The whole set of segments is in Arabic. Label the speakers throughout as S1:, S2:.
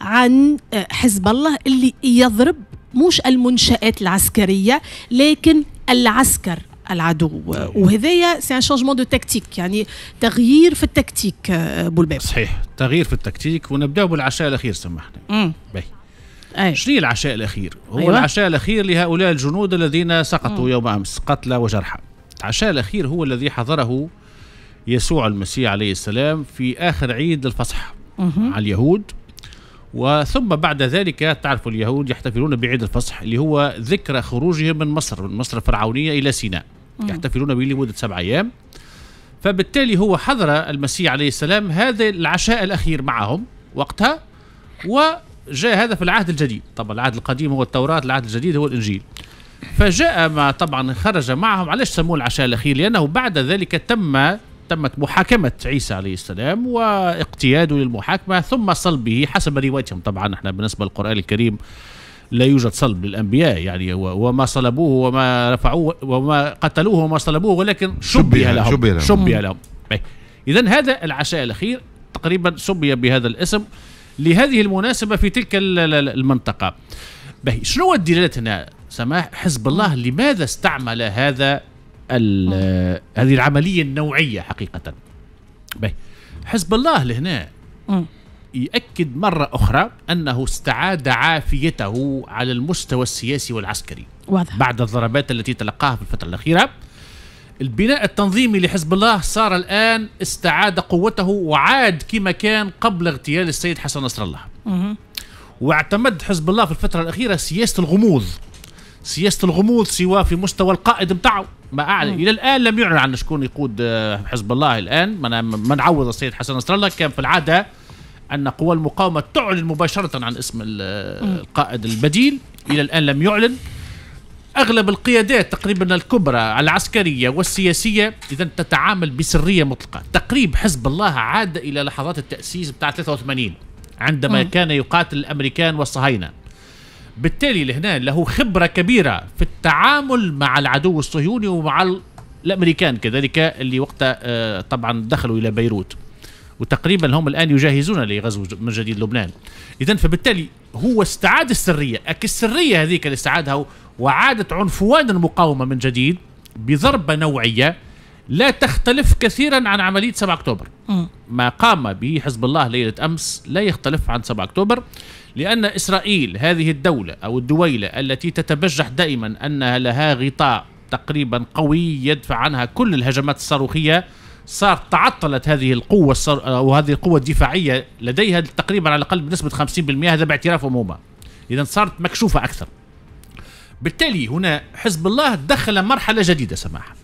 S1: عن آه، حزب الله اللي يضرب مش المنشآت العسكرية لكن العسكر العدو وهذايا سي ان شونجمون دو تكتيك يعني تغيير في التكتيك آه، بولباب
S2: صحيح تغيير في التكتيك ونبداو بالعشاء الاخير سمحنا باهي أي. شنو العشاء الاخير؟ هو أيوة. العشاء الاخير لهؤلاء الجنود الذين سقطوا مم. يوم امس قتلى وجرحى. العشاء الاخير هو الذي حضره يسوع المسيح عليه السلام في اخر عيد الفصح مم. على اليهود وثم بعد ذلك تعرف اليهود يحتفلون بعيد الفصح اللي هو ذكرى خروجهم من مصر من مصر الفرعونية إلى سيناء يحتفلون به لمدة سبع أيام فبالتالي هو حضر المسيح عليه السلام هذا العشاء الأخير معهم وقتها وجاء هذا في العهد الجديد طبعا العهد القديم هو التوراة العهد الجديد هو الإنجيل فجاء ما طبعا خرج معهم علاش سموه العشاء الأخير لأنه بعد ذلك تم تمت محاكمة عيسى عليه السلام واقتياده للمحاكمة ثم صلبه حسب روايتهم طبعا احنا بالنسبة للقرآن الكريم لا يوجد صلب للأنبياء يعني وما صلبوه وما رفعوه وما قتلوه وما صلبوه ولكن شبه لهم شبه لهم, شبه لهم. إيه. إذا هذا العشاء الأخير تقريبا سمي بهذا الاسم لهذه المناسبة في تلك المنطقة شنو الدلالة هنا سماح حزب الله لماذا استعمل هذا هذه العمليه النوعيه حقيقه بي. حزب الله لهنا يؤكد مرة أخرى أنه استعاد عافيته على المستوى السياسي والعسكري واضح. بعد الضربات التي تلقاها في الفترة الأخيرة البناء التنظيمي لحزب الله صار الآن استعاد قوته وعاد كما كان قبل اغتيال السيد حسن نصر الله واعتمد حزب الله في الفترة الأخيرة سياسة الغموض سياسه الغموض سواء في مستوى القائد بتاعه ما اعلن الى الان لم يعلن عن شكون يقود آه، حزب الله الان ما نعوض السيد حسن نصر الله كان في العاده ان قوى المقاومه تعلن مباشره عن اسم القائد البديل الى الان لم يعلن اغلب القيادات تقريبا الكبرى العسكريه والسياسيه اذا تتعامل بسريه مطلقه تقريب حزب الله عاد الى لحظات التاسيس بتاع 83 عندما م. كان يقاتل الامريكان والصهاينه بالتالي لهنا له خبرة كبيرة في التعامل مع العدو الصهيوني ومع الأمريكان كذلك اللي وقتها آه، طبعا دخلوا إلى بيروت وتقريبا هم الآن يجهزون لغزو من جديد لبنان إذا فبالتالي هو استعاد السرية أك السرية هذيك اللي استعادها وعادت عنفوان المقاومة من جديد بضربة نوعية لا تختلف كثيرا عن عملية 7 أكتوبر ما قام به حزب الله ليلة أمس لا يختلف عن 7 أكتوبر لأن إسرائيل هذه الدولة أو الدويلة التي تتبجح دائما أنها لها غطاء تقريبا قوي يدفع عنها كل الهجمات الصاروخية صار تعطلت هذه القوة الصار... أو هذه القوة الدفاعية لديها تقريبا على الأقل بنسبة 50% هذا باعتراف أمومة إذا صارت مكشوفة أكثر بالتالي هنا حزب الله دخل مرحلة جديدة سماحة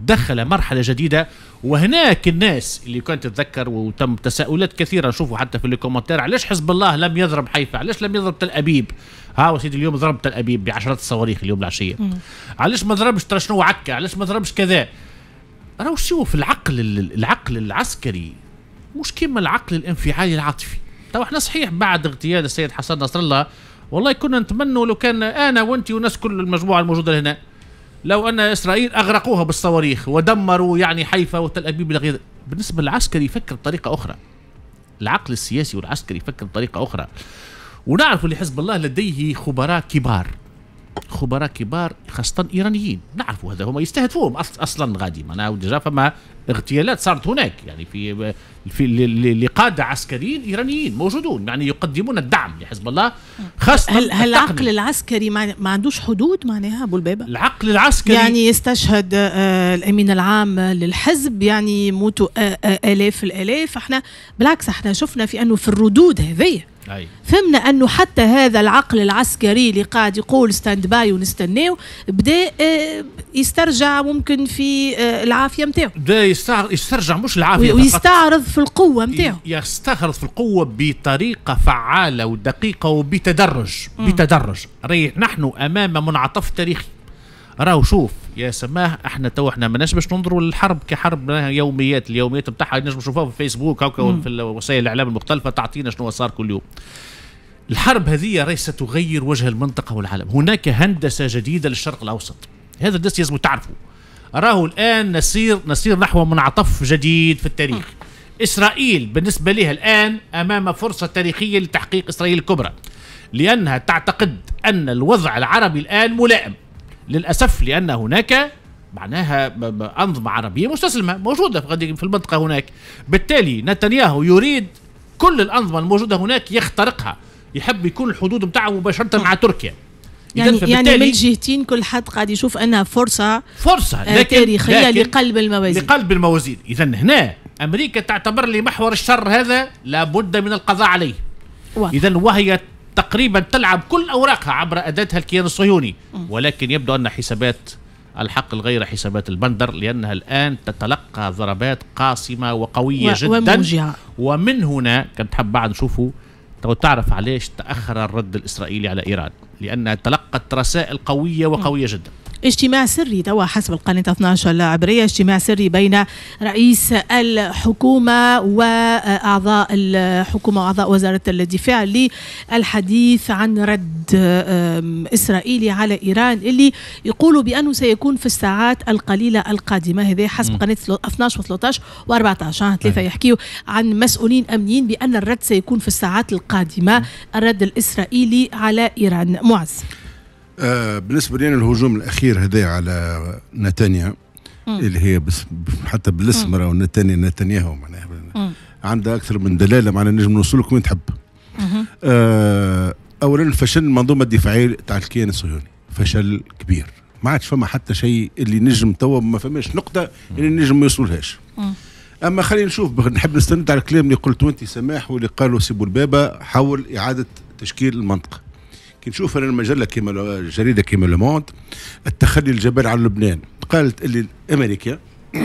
S2: دخل مرحله جديده وهناك الناس اللي كنت تتذكر وتم تساؤلات كثيره نشوفوا حتى في الكومنتات علاش حزب الله لم يضرب حيفا علاش لم يضرب تل ابيب ها سيدي اليوم ضرب تل ابيب بعشرات الصواريخ اليوم العشيه علاش ما ضربش ترى شنو عكا علاش ما ضربش كذا راهو شوف العقل العقل العسكري مش كيما العقل الانفعالي العاطفي تو احنا صحيح بعد اغتيال السيد حسن نصر الله والله كنا نتمنوا لو كان انا وانت والناس كل المجموعه الموجوده هنا لو أن إسرائيل أغرقوها بالصواريخ ودمروا يعني حيفا وتل أبيب لغير. غير بالنسبة للعسكري يفكر بطريقة أخرى العقل السياسي والعسكري يفكر بطريقة أخرى ونعرف ان حزب الله لديه خبراء كبار خبراء كبار خاصة إيرانيين نعرفوا هذا هما يستهدفوهم أصلا غادي معناها ديجا فما اغتيالات صارت هناك يعني في في لقادة عسكريين إيرانيين موجودون يعني يقدمون الدعم لحزب الله خاصة هل هل العقل
S1: العسكري ما عندوش حدود معناها أبو البابا؟ العقل العسكري يعني يستشهد آه، آه، الأمين العام للحزب يعني يموتوا آلاف الآلاف احنا بالعكس احنا شفنا في أنه في الردود هذه أي. فهمنا انه حتى هذا العقل العسكري اللي قاعد يقول ستاند باي ونستناو بدا آه، يسترجع ممكن في آه، العافيه نتاعو
S2: بدا يسترجع مش العافيه
S1: ويستعرض في القوه نتاعو
S2: يستعرض في القوه بطريقه فعاله ودقيقه وبتدرج م. بتدرج نحن امام منعطف تاريخي راهو شوف يا سماه احنا تو احنا ماناش باش ننظروا للحرب كحرب يوميات اليوميات نتاعها نجم نشوفوها في الفيسبوك هكا في وسائل الاعلام المختلفه تعطينا شنو صار كل يوم الحرب هذه راهي ستغير وجه المنطقه والعالم هناك هندسه جديده للشرق الاوسط هذا الناس لازم تعرفوا راهو الان نسير نسير نحو منعطف جديد في التاريخ اسرائيل بالنسبه لها الان امام فرصه تاريخيه لتحقيق اسرائيل الكبرى لانها تعتقد ان الوضع العربي الان ملائم للأسف لأن هناك معناها أنظمة عربية مستسلمة موجودة في المنطقة هناك بالتالي نتنياهو يريد كل الأنظمة الموجودة هناك يخترقها يحب يكون الحدود نتاعه مباشرة مع تركيا يعني يعني من
S1: جهتين كل حد قاعد يشوف انها فرصه فرصه آه، لكن تاريخيه لكن لقلب الموازين
S2: لقلب الموازين اذا هنا امريكا تعتبر لي محور الشر هذا لابد من القضاء عليه اذا وهي تقريبا تلعب كل أوراقها عبر أداتها الكيان الصهيوني ولكن يبدو أن حسابات الحق الغير حسابات البندر لأنها الآن تتلقى ضربات قاصمة وقوية و... جدا وموجعة. ومن هنا كنت حاب بعد نشوفوا تعرف علاش تأخر الرد الإسرائيلي على إيران لأنها تلقت رسائل قوية وقوية جدا
S1: اجتماع سري توا حسب القناه 12 العبرية اجتماع سري بين رئيس الحكومة وأعضاء الحكومة وأعضاء وزارة الدفاع للحديث عن رد إسرائيلي على إيران اللي يقولوا بأنه سيكون في الساعات القليلة القادمة هذا حسب قناة 12 و13 و14 ثلاثة أيوة. يحكيوا عن مسؤولين أمنيين بأن الرد سيكون في الساعات القادمة الرد الإسرائيلي على إيران معز
S3: آه بالنسبه لي الهجوم الاخير هذا على نتانيا اللي هي بس حتى بالاسم راهو نتانيا نتنياهو معناها عندها اكثر من دلاله معناها نجم نوصل لك وين تحب آه اولا فشل المنظومه الدفاعيه تاع الكيان الصهيوني فشل كبير ما عادش فما حتى شيء اللي نجم توا ما فماش نقطه اللي نجم ما يوصلهاش اما خلينا نشوف نحب نستند على الكلام اللي قلته انت سماح واللي قالوا سيبوا البابا حول اعاده تشكيل المنطقه كي نشوف انا المجله كيما الجريده كيما لوموند التخلي الجبل على لبنان قالت اللي امريكا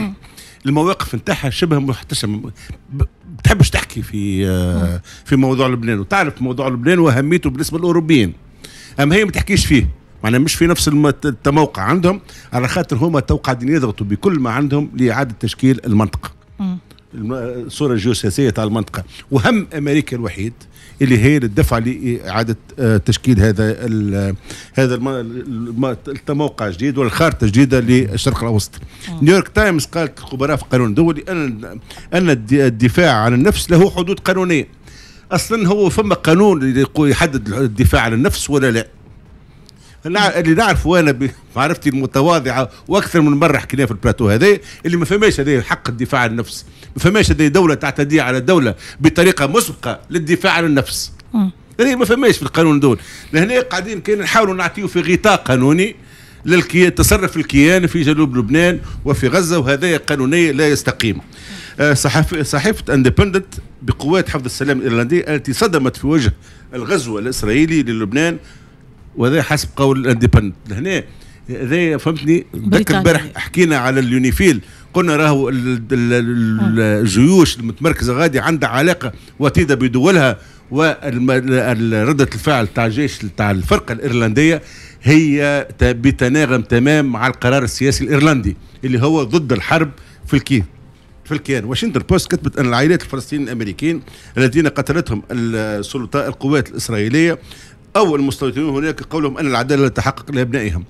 S3: المواقف نتاعها شبه محتشمه ما تحبش تحكي في آه، في موضوع لبنان وتعرف موضوع لبنان واهميته بالنسبه للاوروبيين اما هي ما تحكيش فيه معنا مش في نفس التموقع عندهم على خاطر هما توقع دين يضغطوا بكل ما عندهم لاعاده تشكيل المنطقه الصوره الجيوسياسيه تاع المنطقه وهم امريكا الوحيد اللي هي الدفع لاعاده آه، تشكيل هذا هذا الموقع الجديد والخارطه الجديده للشرق الاوسط نيويورك تايمز قالت الخبراء في القانون الدولي ان ان الدفاع عن النفس له حدود قانونيه اصلا هو فما قانون يحدد الدفاع عن النفس ولا لا اللي نعرفه انا بمعرفتي المتواضعه واكثر من مره حكينا في البلاتو هذا اللي ما فماش هذا حق الدفاع عن النفس ما فماش هذه دوله تعتدي على الدوله بطريقه مسبقه للدفاع عن النفس هذه يعني ما فماش في القانون دول لهنا قاعدين كنا نحاولوا نعطيو في غطاء قانوني للكيان تصرف الكيان في جنوب لبنان وفي غزه وهذا قانونيا لا يستقيم آه، صحف صحيفه اندبندنت بقوات حفظ السلام الايرلندي التي صدمت في وجه الغزو الاسرائيلي للبنان وهذا حسب قول الانديبندنت لهنا هذا فهمتني ذاك البارح حكينا على اليونيفيل قلنا راهو آه. الجيوش المتمركزه غادي عندها علاقه وطيده بدولها ورده الفعل تاع الجيش تاع الفرقه الايرلنديه هي بتناغم تمام مع القرار السياسي الايرلندي اللي هو ضد الحرب في الكيف في الكيان واشنطن بوست كتبت ان العائلات الفلسطينيين الامريكيين الذين قتلتهم السلطات القوات الاسرائيليه أو المستوطنون هناك قولهم أن العدالة لا تحقق لأبنائهم